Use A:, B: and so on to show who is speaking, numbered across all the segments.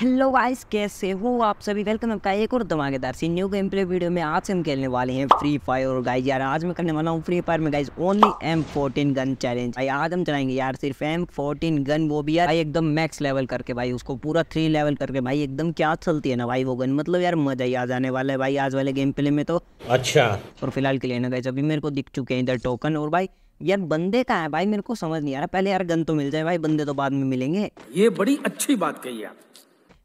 A: hello guys कैसे हो आप सभी वेलकम आपका एक और धमाकेदार सी न्यू गेम प्ले वीडियो में आज हम खेलने वाले हैं फ्री फायर और गाइस यार आज मैं करने वाला हूँ फ्री फायर में guys only M fourteen gun challenge भाई आज हम चलाएंगे यार सिर्फ एम फोर्टीन गन वो भी यार भाई एकदम मैक्स लेवल करके भाई उसको पूरा थ्री लेवल करके भाई एकदम क्या चलती है ना भाई वो गन मतलब यार मजा ही आ जाने वाला है भाई आज वाले गेम प्ले में तो अच्छा और फिलहाल के लिए ना गाइज अभी मेरे को दिख चुके हैं इधर टोकन और भाई यार बंदे का है भाई मेरे को समझ नहीं आ रहा पहले यार गन तो मिल जाए भाई बंदे तो बाद में मिलेंगे ये बड़ी अच्छी बात कही आप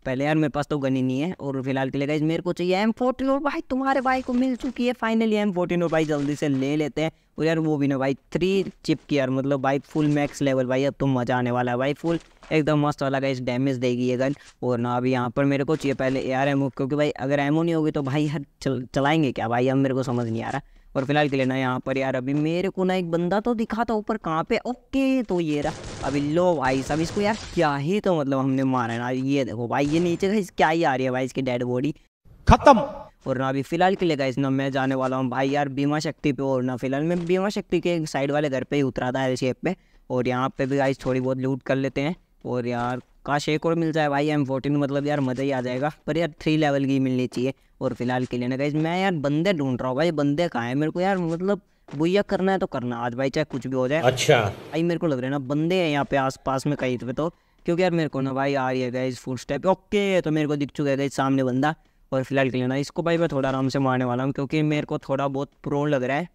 A: पहले यार मेरे पास तो गनी नहीं है और फिलहाल के लिए गाइज मेरे को चाहिए एम फोर्टीन और भाई तुम्हारे भाई को मिल चुकी है फाइनली एम फोर्टीन और भाई जल्दी से ले लेते हैं और यार वो भी ना भाई थ्री चिप की यार मतलब भाई फुल मैक्स लेवल भाई अब तो मज़ा आने वाला है भाई फुल एकदम मस्त वाला गाइस डैमेज देगी ये गन और ना अभी यहाँ पर मेरे को चाहिए पहले ए आर एमओ क्योंकि भाई अगर एमओ नहीं होगी तो भाई यार चल, चलाएंगे क्या भाई अब मेरे को समझ नहीं आ रहा और फिलहाल के लिए ना यहाँ पर यार अभी मेरे को ना एक बंदा तो दिखा था ऊपर कहाँ पे ओके तो ये रहा अभी लो भाई सब इसको यार क्या ही तो मतलब हमने मारा ना ये देखो भाई ये नीचे गाइस क्या ही आ रही है भाई इसकी डेड बॉडी खत्म और ना अभी फिलहाल के लिए गाइस ना मैं जाने वाला हूँ भाई यार बीमा शक्ति पे और ना फिलहाल मैं बीमा शक्ति के साइड वाले घर पे ही उतरा था ऐसे पे और यहाँ पे भी गाइस थोड़ी बहुत लूट कर लेते हैं और यार काश एक और मिल जाए भाई एम फोर्टीन मतलब यार मज़ा ही आ जाएगा पर यार थ्री लेवल की मिलनी चाहिए और फिलहाल के लिए ना कहीं मैं यार बंदे ढूंढ रहा हूँ भाई बंदे कहाँ हैं मेरे को यार मतलब भूया करना है तो करना आज भाई चाहे कुछ भी हो जाए अच्छा भाई मेरे को लग रहा है ना बंदे हैं यहाँ पे आस पास में कहीं पे तो क्योंकि यार मेरे को ना भाई आ रही है फुल स्टेप ओके तो मेरे को दिख चुका है सामने बंदा और फिलहाल के लिए ना इसको भाई मैं थोड़ा आराम से मारने वाला हूँ क्योंकि मेरे को थोड़ा बहुत प्रो लग रहा है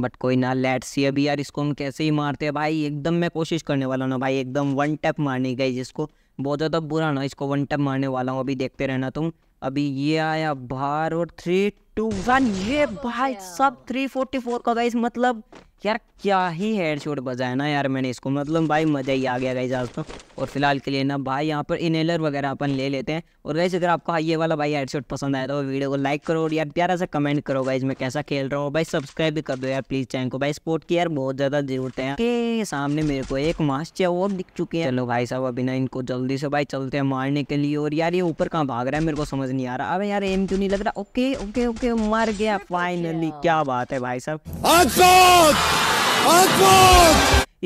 A: बट कोई ना लेट सी अभी यार इसको हम कैसे ही मारते हैं भाई एकदम मैं कोशिश करने वाला ना भाई एकदम वन टैप मारने गई जिसको बहुत ज़्यादा बुरा ना इसको वन टैप मारने वाला हूँ अभी देखते रहना तुम अभी ये आया बाहर और थ्री टू वन ये भाई सब थ्री फोर्टी फोर का गाइस मतलब यार क्या ही हेड बजा है ना यार मैंने इसको मतलब भाई मज़ा ही आ गया गई आज तो और फिलहाल के लिए ना भाई यहाँ पर इनेलर वगैरह अपन ले लेते हैं और वैसे अगर आपको ये वाला भाई हेड पसंद आया तो वीडियो को लाइक करो और यार प्यारा सा कमेंट करो भाई मैं कैसा खेल रहा हूँ भाई सब्सक्राइब भी कर दो यार प्लीज़ चैनल को भाई सपोर्ट की यार बहुत ज़्यादा ज़रूरत है के सामने मेरे को एक है वो दिख चुके हैं चलो भाई साहब अभी ना इनको जल्दी से भाई चलते हैं मारने के लिए और यार ये ऊपर कहाँ भाग रहा है मेरे को समझ नहीं आ रहा अब यार एम क्यों नहीं लग रहा ओके ओके ओके मर गया फाइनली क्या बात है भाई साहब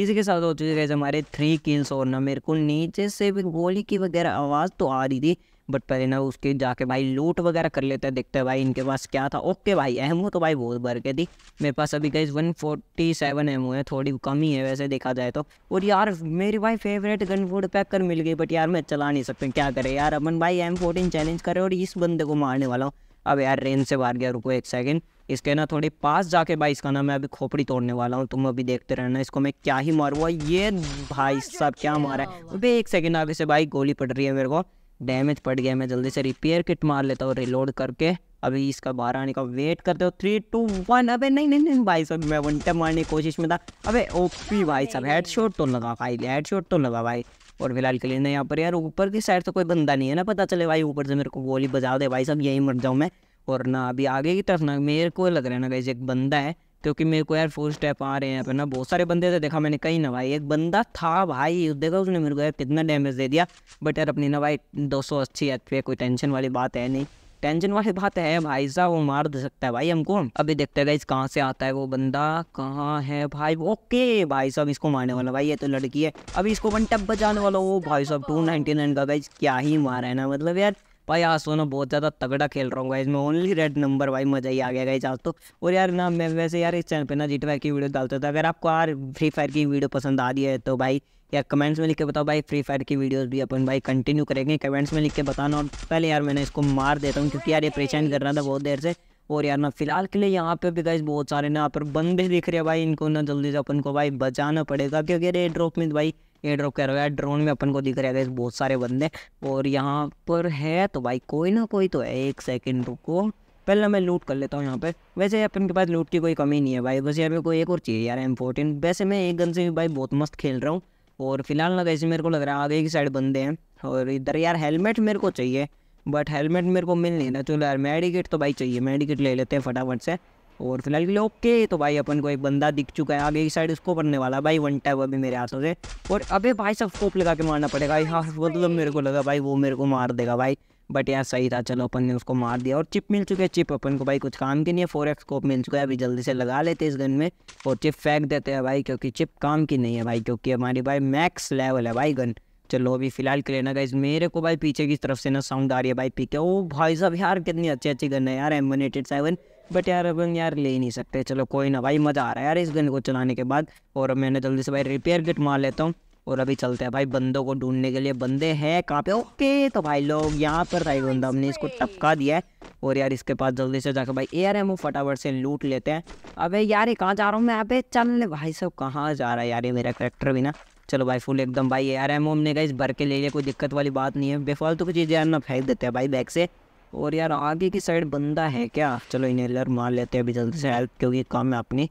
A: इसी के साथ हो चुके हमारे थ्री किल्स और ना मेरे को नीचे से भी गोली की वगैरह आवाज़ तो आ रही थी बट पहले ना उसके जाके भाई लूट वगैरह कर लेते हैं देखते हैं भाई इनके पास क्या था ओके भाई एमओ तो भाई बहुत भर के थी मेरे पास अभी गई वन फोर्टी सेवन एमओ है थोड़ी कम ही है वैसे देखा जाए तो और यार मेरी भाई फेवरेट गन फूड पैकर मिल गई बट यार मैं चला नहीं सकते क्या करे यार अमन भाई एम फोर्टीन चैलेंज करे और इस बंदे को मारने वाला हूँ अब यार रेंज से बाहर गया रुको एक सेकेंड इसके ना थोड़ी पास जाके भाई इसका ना मैं अभी खोपड़ी तोड़ने वाला हूँ तुम अभी देखते रहना इसको मैं क्या ही मारूँगा ये भाई हाँ, साहब क्या मारा है अभी एक सेकेंड अभी से भाई गोली पड़ रही है मेरे को डैमेज पड़ गया मैं जल्दी से रिपेयर किट मार लेता हूँ रिलोड करके अभी इसका बाहर आने का वेट करते हो थ्री टू वन अबे नहीं नहीं नहीं भाई साहब मैं वन टाइम मारने की कोशिश में था अबे ओपी भाई साहब हेडशॉट तो, तो लगा भाई हेडशॉट तो लगा भाई और फिलहाल के लिए ना यहाँ पर यार ऊपर की साइड से तो कोई बंदा नहीं है ना पता चले भाई ऊपर से मेरे को गोली बजा दे भाई सब यही मर जाऊँ मैं और ना अभी आगे की तरफ ना मेरे को लग रहा है ना कहीं एक बंदा है क्योंकि मेरे को यार फुल स्टेप आ रहे हैं यहाँ ना बहुत सारे बंदे थे देखा मैंने कहीं ना भाई एक बंदा था भाई देखा उसने मेरे को यार कितना डैमेज दे दिया बट यार अपनी ना भाई दो सौ अस्सी एच कोई टेंशन वाली बात है नहीं टेंशन वाली बात है भाई साहब वो मार दे सकता है भाई हमको अभी देखते हैं कहाँ से आता है वो बंदा कहाँ है भाई ओके भाई साहब इसको मारने वाला भाई ये तो लड़की है अभी इसको वन टप बचाने वाला वो भाई साहब टू नाइनटी नाइन का क्या ही मारा है ना मतलब यार भाई आज ना बहुत ज़्यादा तगड़ा खेल रहा हूँ गाइज मैं ओनली रेड नंबर भाई मज़ा ही आ गया गाइज आज तो और यार ना मैं वैसे यार इस चैनल पर ना जी टी की वीडियो डालता था अगर आपको यार फ्री फायर की वीडियो पसंद आ रही है तो भाई या कमेंट्स में लिख के बताओ भाई फ्री फायर की वीडियोस भी अपन भाई कंटिन्यू करेंगे कमेंट्स में लिख के बताना और पहले यार मैंने इसको मार देता हूँ क्योंकि यार ये परेशान कर रहा था बहुत देर से और यार ना फिलहाल के लिए यहाँ पे भी गाइज बहुत सारे ना यहाँ पर बंदे दिख रहे हैं भाई इनको ना जल्दी से अपन को भाई बचाना पड़ेगा क्योंकि रेड ड्रॉप में भाई एयर ड्रॉप कह रहा है ड्रोन में अपन को दिख रहा है बहुत सारे बंदे और यहाँ पर है तो भाई कोई ना कोई तो है एक सेकेंड रुको पहले मैं लूट कर लेता हूँ यहाँ पे वैसे अपन के पास लूट की कोई कमी नहीं है भाई बस यहाँ पे कोई एक और चाहिए यार एम फोर्टीन वैसे मैं एक गन से भी भाई बहुत मस्त खेल रहा हूँ और फिलहाल ना कैसे मेरे को लग रहा है आगे की साइड बंदे हैं और इधर यार हेलमेट मेरे को चाहिए बट हेलमेट मेरे को मिल नहीं रहा चलो यार मेडिकेट तो भाई चाहिए मेडिकेट ले लेते हैं फटाफट से और फिलहाल के लिए ओके तो भाई अपन को एक बंदा दिख चुका है अब एक साइड उसको बनने वाला भाई वन टाइप अभी मेरे हाथों से और अबे भाई सब स्कोप लगा के मारना पड़ेगा हाँ मतलब मेरे को लगा भाई वो मेरे को मार देगा भाई बट यार सही था चलो अपन ने उसको मार दिया और चिप मिल चुके हैं चिप अपन को भाई कुछ काम की नहीं है फोर एक्स कोप मिल चुका है अभी जल्दी से लगा लेते हैं इस गन में और चिप फेंक देते हैं भाई क्योंकि चिप काम की नहीं है भाई क्योंकि हमारी भाई मैक्स लेवल है भाई गन चलो अभी फिलहाल के लेना गाइज मेरे को भाई पीछे की तरफ से ना साउंड आ रही है भाई पीके ओ भाई साहब यार कितनी अच्छी अच्छी गन है यार एमिनेटेड सेवन बट यार अब यार ले नहीं सकते चलो कोई ना भाई मज़ा आ रहा है यार इस गन को चलाने के बाद और मैंने जल्दी से भाई रिपेयर किट मार लेता हूँ और अभी चलते हैं भाई बंदों को ढूंढने के लिए बंदे हैं कहाँ पे ओके तो भाई लोग यहाँ पर भाई बंदा हमने इसको टपका दिया है और यार इसके पास जल्दी से जाकर भाई एयर एम फटाफट से लूट लेते हैं अबे यार ये कहाँ जा रहा हूँ मैं अबे चल भाई सब कहाँ जा रहा है यार ये मेरा करेक्टर भी ना चलो भाई फुल एकदम भाई एयर एमओ हमने कहा इस भर के ले लिया कोई दिक्कत वाली बात नहीं है बेफालतू की चीज़ें यार ना फेंक देते हैं भाई बैग से और यार आगे की साइड बंदा है क्या चलो इनहेलर मार लेते हैं अभी जल्दी से हेल्प क्योंकि काम है अपनी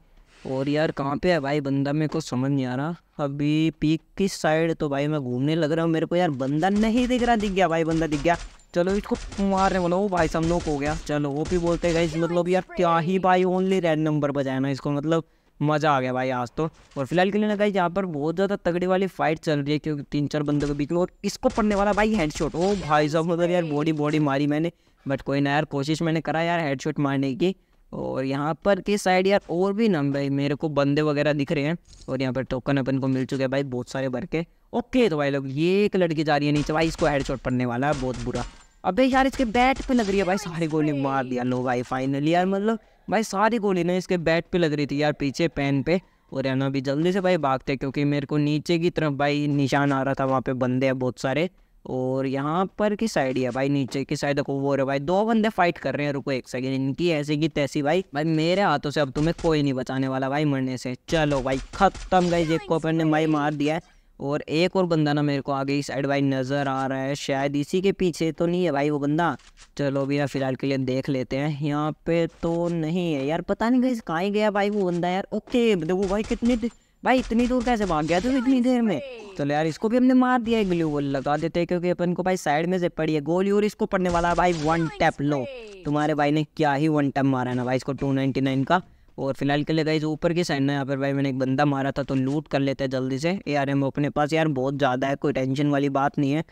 A: और यार कहाँ पे है भाई बंदा मेरे को समझ नहीं आ रहा अभी पीक की साइड तो भाई मैं घूमने लग रहा हूँ मेरे को यार बंदा नहीं दिख रहा दिख गया भाई बंदा दिख गया चलो इसको मारने वाला वो भाई सब लोग हो गया चलो वो भी बोलते गए मतलब यार क्या ही भाई ओनली रेड नंबर बजाया ना इसको मतलब मज़ा आ गया भाई आज तो और फिलहाल के लिए ना यहाँ पर बहुत ज़्यादा तगड़ी वाली फाइट चल रही है क्योंकि तीन चार बंदों के बीच में और इसको पढ़ने वाला भाई हेडशॉट ओ भाई साहब मतलब यार बॉडी बॉडी मारी मैंने बट कोई ना यार कोशिश मैंने करा यार हेडशॉट मारने की और यहाँ पर किस साइड यार और भी ना भाई मेरे को बंदे वगैरह दिख रहे हैं और यहाँ पर टोकन अपन को मिल चुके हैं भाई बहुत सारे भर के ओके तो भाई लोग ये एक लड़की जा रही है नीचे भाई इसको हेडशॉट पड़ने वाला है बहुत बुरा अबे यार इसके बैट पे लग रही है भाई सारी गोली मार दिया लो भाई फाइनली यार मतलब भाई सारी गोली ना इसके बैट पे लग रही थी यार पीछे पैन पे और है ना भी जल्दी से भाई भागते क्योंकि मेरे को नीचे की तरफ भाई निशान आ रहा था वहाँ पे बंदे हैं बहुत सारे और यहाँ पर की साइड है भाई नीचे की साइड देखो वो रहे भाई दो बंदे फाइट कर रहे हैं रुको एक सेकेंड इनकी ऐसी की तैसी भाई भाई मेरे हाथों से अब तुम्हें कोई नहीं बचाने वाला भाई मरने से चलो भाई खत्म गई जेब को अपन ने भाई मार दिया है और एक और बंदा ना मेरे को आगे इस साइड भाई नज़र आ रहा है शायद इसी के पीछे तो नहीं है भाई वो बंदा चलो भैया फ़िलहाल के लिए देख लेते हैं यहाँ पे तो नहीं है यार पता नहीं कहीं कहाँ गया भाई वो बंदा यार ओके देखो भाई कितनी भाई इतनी दूर कैसे भाग गया तो इतनी देर में चलो यार इसको भी हमने मार दिया एक ग्लू वॉल लगा देते हैं क्योंकि अपन को भाई साइड में से पड़ी है गोली और इसको पड़ने वाला भाई वन टैप लो तुम्हारे भाई ने क्या ही वन टैप मारा है ना भाई इसको टू नाइनटी नाइन का और फिलहाल के लिए गाइज ऊपर की साइड ना यहाँ पर भाई मैंने एक बंदा मारा था तो लूट कर लेते हैं जल्दी से ए आर एम अपने पास यार बहुत ज़्यादा है कोई टेंशन वाली बात नहीं है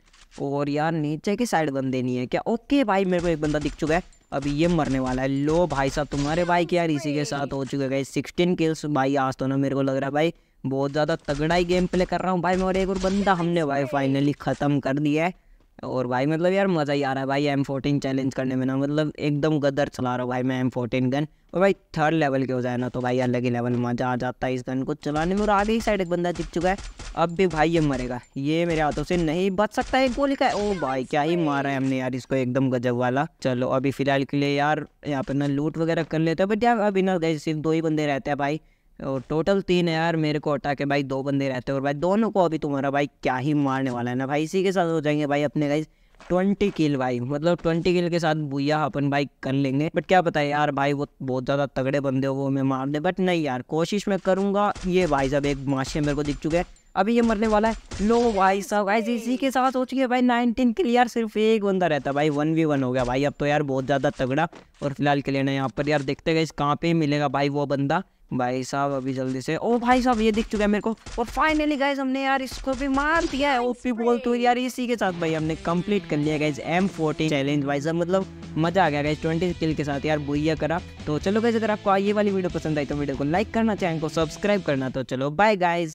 A: और यार नीचे की साइड बंदे नहीं है क्या ओके भाई मेरे को एक बंदा दिख चुका है अब ये मरने वाला है लो भाई साहब तुम्हारे भाई के यार इसी के साथ हो चुके गए सिक्सटीन किल्स भाई आज तो ना मेरे को लग रहा है भाई बहुत ज़्यादा तगड़ा ही गेम प्ले कर रहा हूँ भाई मैं और एक और बंदा हमने भाई फाइनली ख़त्म कर दिया है और भाई मतलब यार मज़ा ही आ रहा है भाई एम फोर्टीन चैलेंज करने में ना मतलब एकदम गदर चला रहा हूँ भाई मैं एम फोर्टीन गन और भाई थर्ड लेवल के हो जाए ना तो भाई अलग ही लेवल मज़ा आ जाता है इस गन को चलाने में और आगे ही साइड एक बंदा जीत चुका है अब भी भाई ये मरेगा ये मेरे हाथों से नहीं बच सकता है गोली का ओ भाई क्या ही मारा है हमने यार इसको एकदम गजब वाला चलो अभी फिलहाल के लिए यार यहाँ पर ना लूट वगैरह कर लेते हैं बट यार अभी ना गए सिर्फ दो ही बंदे रहते हैं भाई और टोटल तीन है यार मेरे को हटा के भाई दो बंदे रहते हैं और भाई दोनों को अभी तुम्हारा भाई क्या ही मारने वाला है ना भाई इसी के साथ हो जाएंगे भाई अपने गाइज ट्वेंटी किल भाई मतलब ट्वेंटी किल के साथ भूया अपन भाई कर लेंगे बट क्या पता है यार भाई वो बहुत ज़्यादा तगड़े बंदे हो वो मैं मार दे बट नहीं यार कोशिश मैं करूँगा ये भाई साहब एक माशे मेरे को दिख चुके हैं अभी ये मरने वाला है लो भाई साहब गाइस इसी के साथ हो चुकी है भाई नाइनटीन के लिए यार सिर्फ एक बंदा रहता है भाई वन वी वन हो गया भाई अब तो यार बहुत ज़्यादा तगड़ा और फिलहाल के लिए ना यहाँ पर यार देखते गए कहाँ पे मिलेगा भाई वो बंदा भाई साहब अभी जल्दी से ओ भाई साहब ये दिख चुका है मेरे को और फाइनली गाइज हमने यार इसको भी मार दिया है ओपी बोल तो यार इसी के साथ भाई हमने कंप्लीट कर लिया गाइज एम फोर्टी चैलेंज भाई साहब मतलब मजा आ गया गाइज ट्वेंटी किल के साथ यार बुइया करा तो चलो गाइज अगर आपको ये वाली वीडियो पसंद आई तो वीडियो को लाइक करना चैनल को सब्सक्राइब करना तो चलो बाय गाइज